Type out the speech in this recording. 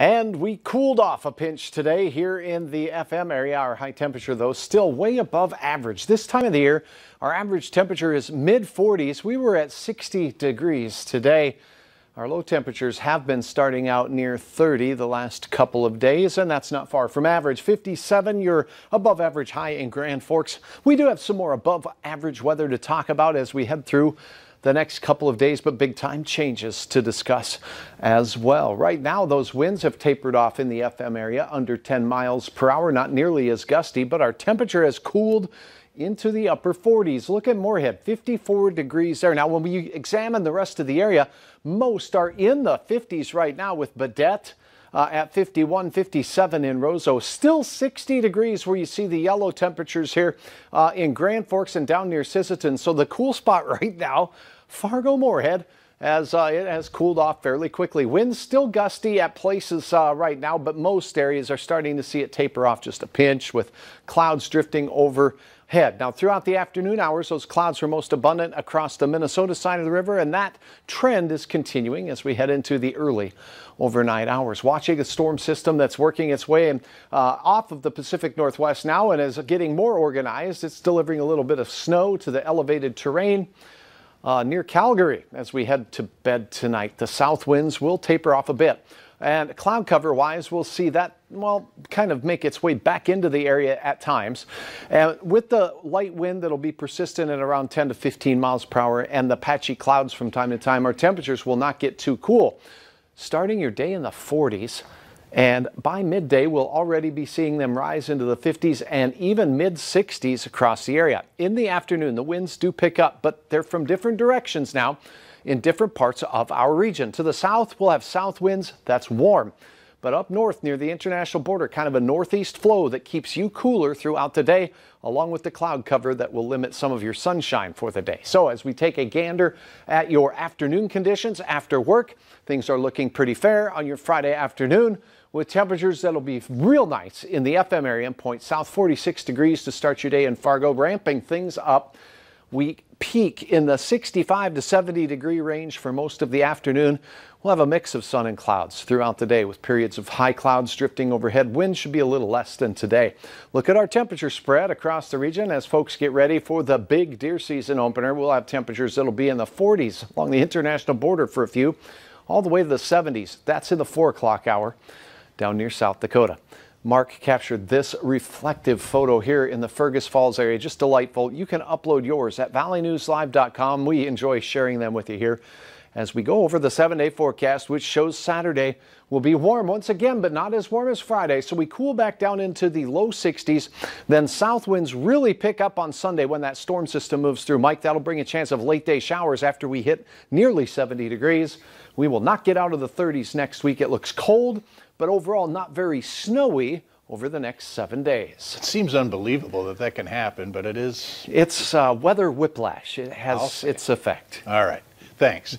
And we cooled off a pinch today here in the FM area. Our high temperature, though, still way above average. This time of the year, our average temperature is mid 40s. We were at 60 degrees today. Our low temperatures have been starting out near 30 the last couple of days, and that's not far from average. 57, your above average high in Grand Forks. We do have some more above average weather to talk about as we head through the next couple of days, but big time changes to discuss as well. Right now, those winds have tapered off in the FM area under 10 miles per hour, not nearly as gusty, but our temperature has cooled into the upper 40s. Look at Moorhead, 54 degrees there. Now, when we examine the rest of the area, most are in the 50s right now with Badette. Uh, at 51, 57 in Roseau. Still 60 degrees where you see the yellow temperatures here uh, in Grand Forks and down near Sisseton. So the cool spot right now, Fargo Moorhead, as uh, it has cooled off fairly quickly. Winds still gusty at places uh, right now, but most areas are starting to see it taper off just a pinch with clouds drifting overhead. Now, throughout the afternoon hours, those clouds were most abundant across the Minnesota side of the river, and that trend is continuing as we head into the early overnight hours. Watching a storm system that's working its way um, uh, off of the Pacific Northwest now and is getting more organized. It's delivering a little bit of snow to the elevated terrain uh, near Calgary as we head to bed tonight. The south winds will taper off a bit. And cloud cover wise, we'll see that, well, kind of make its way back into the area at times. And with the light wind that'll be persistent at around 10 to 15 miles per hour and the patchy clouds from time to time, our temperatures will not get too cool. Starting your day in the 40s, and by midday, we'll already be seeing them rise into the 50s and even mid 60s across the area. In the afternoon, the winds do pick up, but they're from different directions now in different parts of our region. To the south, we'll have south winds. That's warm. But up north near the international border, kind of a northeast flow that keeps you cooler throughout the day, along with the cloud cover that will limit some of your sunshine for the day. So as we take a gander at your afternoon conditions after work, things are looking pretty fair on your Friday afternoon with temperatures that'll be real nice in the FM area and point south 46 degrees to start your day in Fargo, ramping things up We peak in the 65 to 70 degree range for most of the afternoon. We'll have a mix of sun and clouds throughout the day with periods of high clouds drifting overhead. Wind should be a little less than today. Look at our temperature spread across the region as folks get ready for the big deer season opener. We'll have temperatures that'll be in the 40s along the international border for a few, all the way to the 70s. That's in the 4 o'clock hour down near South Dakota. Mark captured this reflective photo here in the Fergus Falls area. Just delightful. You can upload yours at valleynewslive.com. We enjoy sharing them with you here as we go over the seven day forecast, which shows Saturday will be warm once again, but not as warm as Friday. So we cool back down into the low 60s. Then south winds really pick up on Sunday when that storm system moves through. Mike, that'll bring a chance of late day showers after we hit nearly 70 degrees. We will not get out of the 30s next week. It looks cold, but overall not very snowy over the next seven days. It seems unbelievable that that can happen, but it is. It's uh, weather whiplash. It has its effect. All right. Thanks.